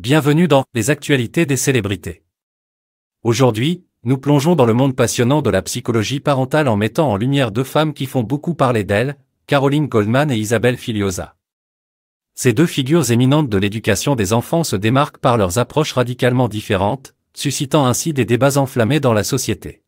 Bienvenue dans Les actualités des célébrités. Aujourd'hui, nous plongeons dans le monde passionnant de la psychologie parentale en mettant en lumière deux femmes qui font beaucoup parler d'elles, Caroline Goldman et Isabelle Filiosa. Ces deux figures éminentes de l'éducation des enfants se démarquent par leurs approches radicalement différentes, suscitant ainsi des débats enflammés dans la société.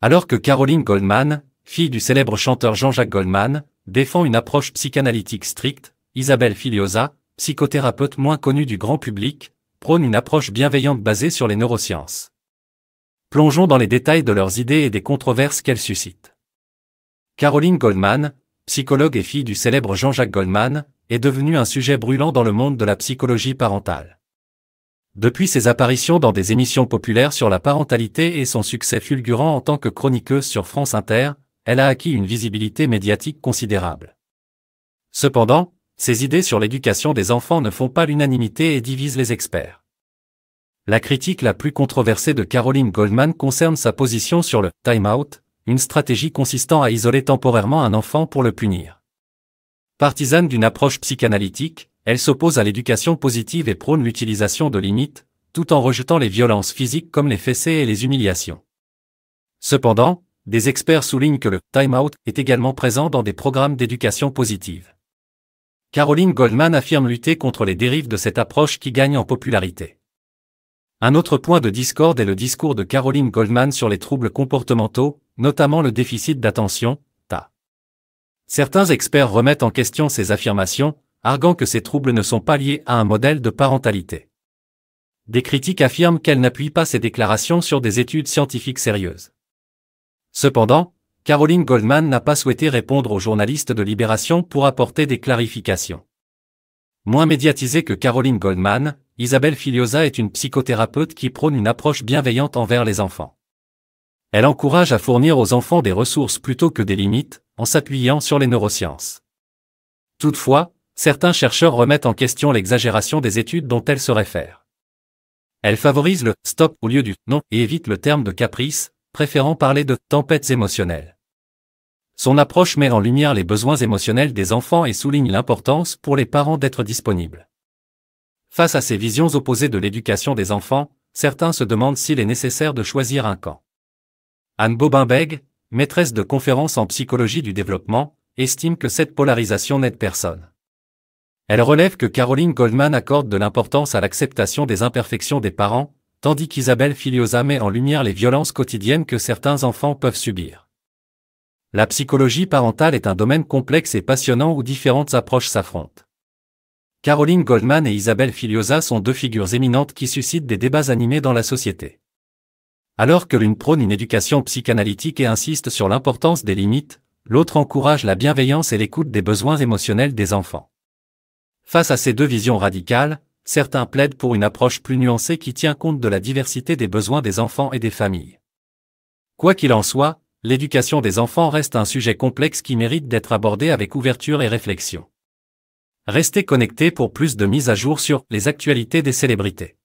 Alors que Caroline Goldman, fille du célèbre chanteur Jean-Jacques Goldman, défend une approche psychanalytique stricte, Isabelle Filiosa, psychothérapeute moins connue du grand public, prône une approche bienveillante basée sur les neurosciences. Plongeons dans les détails de leurs idées et des controverses qu'elles suscitent. Caroline Goldman, psychologue et fille du célèbre Jean-Jacques Goldman, est devenue un sujet brûlant dans le monde de la psychologie parentale. Depuis ses apparitions dans des émissions populaires sur la parentalité et son succès fulgurant en tant que chroniqueuse sur France Inter, elle a acquis une visibilité médiatique considérable. Cependant, ses idées sur l'éducation des enfants ne font pas l'unanimité et divisent les experts. La critique la plus controversée de Caroline Goldman concerne sa position sur le time-out, une stratégie consistant à isoler temporairement un enfant pour le punir. Partisane d'une approche psychanalytique, elle s'oppose à l'éducation positive et prône l'utilisation de limites, tout en rejetant les violences physiques comme les fessées et les humiliations. Cependant, des experts soulignent que le time-out est également présent dans des programmes d'éducation positive. Caroline Goldman affirme lutter contre les dérives de cette approche qui gagne en popularité. Un autre point de discorde est le discours de Caroline Goldman sur les troubles comportementaux, notamment le déficit d'attention, TA. Certains experts remettent en question ces affirmations, arguant que ces troubles ne sont pas liés à un modèle de parentalité. Des critiques affirment qu'elle n'appuie pas ses déclarations sur des études scientifiques sérieuses. Cependant, Caroline Goldman n'a pas souhaité répondre aux journalistes de Libération pour apporter des clarifications. Moins médiatisée que Caroline Goldman, Isabelle Filioza est une psychothérapeute qui prône une approche bienveillante envers les enfants. Elle encourage à fournir aux enfants des ressources plutôt que des limites, en s'appuyant sur les neurosciences. Toutefois, certains chercheurs remettent en question l'exagération des études dont elle se réfère. Elle favorise le stop au lieu du non et évite le terme de caprice, préférant parler de tempêtes émotionnelles. Son approche met en lumière les besoins émotionnels des enfants et souligne l'importance pour les parents d'être disponibles. Face à ces visions opposées de l'éducation des enfants, certains se demandent s'il est nécessaire de choisir un camp. Anne Bobinbeg, maîtresse de conférences en psychologie du développement, estime que cette polarisation n'aide personne. Elle relève que Caroline Goldman accorde de l'importance à l'acceptation des imperfections des parents, tandis qu'Isabelle Filiosa met en lumière les violences quotidiennes que certains enfants peuvent subir. La psychologie parentale est un domaine complexe et passionnant où différentes approches s'affrontent. Caroline Goldman et Isabelle Filiosa sont deux figures éminentes qui suscitent des débats animés dans la société. Alors que l'une prône une éducation psychanalytique et insiste sur l'importance des limites, l'autre encourage la bienveillance et l'écoute des besoins émotionnels des enfants. Face à ces deux visions radicales, certains plaident pour une approche plus nuancée qui tient compte de la diversité des besoins des enfants et des familles. Quoi qu'il en soit, l'éducation des enfants reste un sujet complexe qui mérite d'être abordé avec ouverture et réflexion. Restez connectés pour plus de mises à jour sur les actualités des célébrités.